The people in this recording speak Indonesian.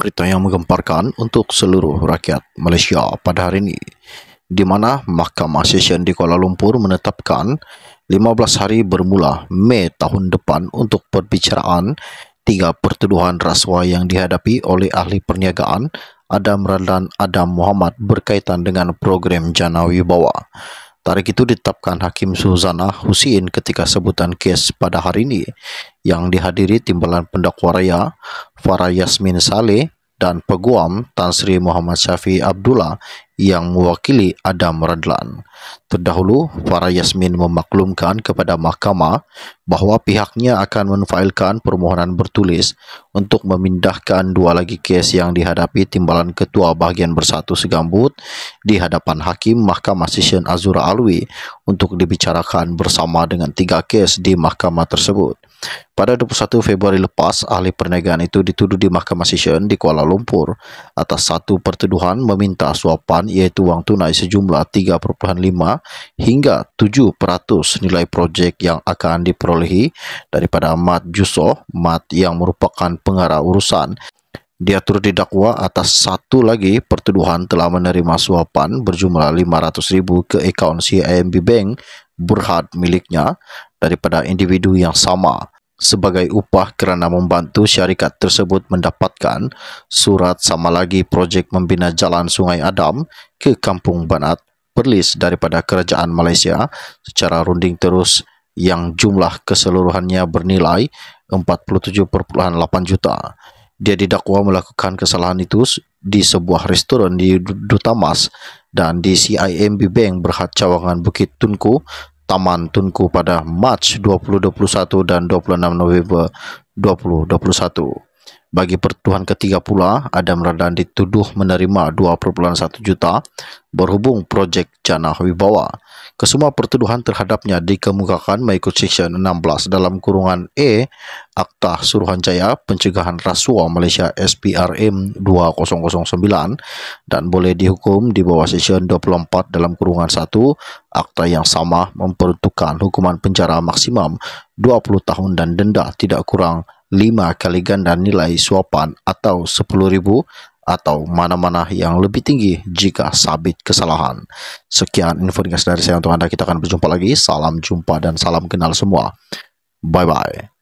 berita yang menggemparkan untuk seluruh rakyat Malaysia pada hari ini, di mana Mahkamah Session di Kuala Lumpur menetapkan 15 hari bermula Mei tahun depan untuk perbicaraan tiga pertuduhan rasuah yang dihadapi oleh ahli perniagaan Adam Radlan Adam Muhammad berkaitan dengan program Jana Wibawa. Tarik itu ditetapkan Hakim Suzana Husin ketika sebutan kes pada hari ini yang dihadiri timbalan pendakwa raya Farah Yasmin Saleh, dan Peguam Tan Sri Muhammad Syafi Abdullah yang mewakili Adam Radlan. Terdahulu, para Yasmin memaklumkan kepada mahkamah bahwa pihaknya akan menfailkan permohonan bertulis untuk memindahkan dua lagi kes yang dihadapi Timbalan Ketua Bahagian Bersatu Segambut di hadapan Hakim Mahkamah Session Azura Alwi untuk dibicarakan bersama dengan tiga kes di mahkamah tersebut. Pada 21 Februari lepas, ahli perniagaan itu dituduh di Mahkamah Session di Kuala Lumpur atas satu pertuduhan meminta suapan yaitu wang tunai sejumlah 3.5 hingga 7% nilai projek yang akan diperolehi daripada Mat Juso, Mat yang merupakan pengarah urusan dia turut didakwa atas satu lagi pertuduhan telah menerima suapan berjumlah 500 ribu ke akaun CIMB Bank Berhad miliknya daripada individu yang sama sebagai upah kerana membantu syarikat tersebut mendapatkan surat sama lagi projek membina jalan Sungai Adam ke Kampung Banat perlis daripada Kerajaan Malaysia secara runding terus yang jumlah keseluruhannya bernilai 47.8 juta. Dia didakwa melakukan kesalahan itu di sebuah restoran di Dutamas dan di CIMB Bank Berhad Cawangan Bukit Tunku Taman Tunku pada Mac 2021 dan 26 November 2021. Bagi pertuduhan ketiga pula, Adam Radan dituduh menerima 2.1 juta berhubung projek Janah Wibawa. Kesemua pertuduhan terhadapnya dikemukakan mengikut Seksyen 16 dalam kurungan E Akta Suruhanjaya Pencegahan Rasuah Malaysia SPRM 2009 dan boleh dihukum di bawah Seksyen 24 dalam kurungan 1 Akta yang sama memperuntukkan hukuman penjara maksimum 20 tahun dan denda tidak kurang 5 kali ganda nilai suapan atau 10,000 atau mana-mana yang lebih tinggi jika sabit kesalahan. Sekian informasi dari saya untuk Anda. Kita akan berjumpa lagi. Salam jumpa dan salam kenal semua. Bye-bye.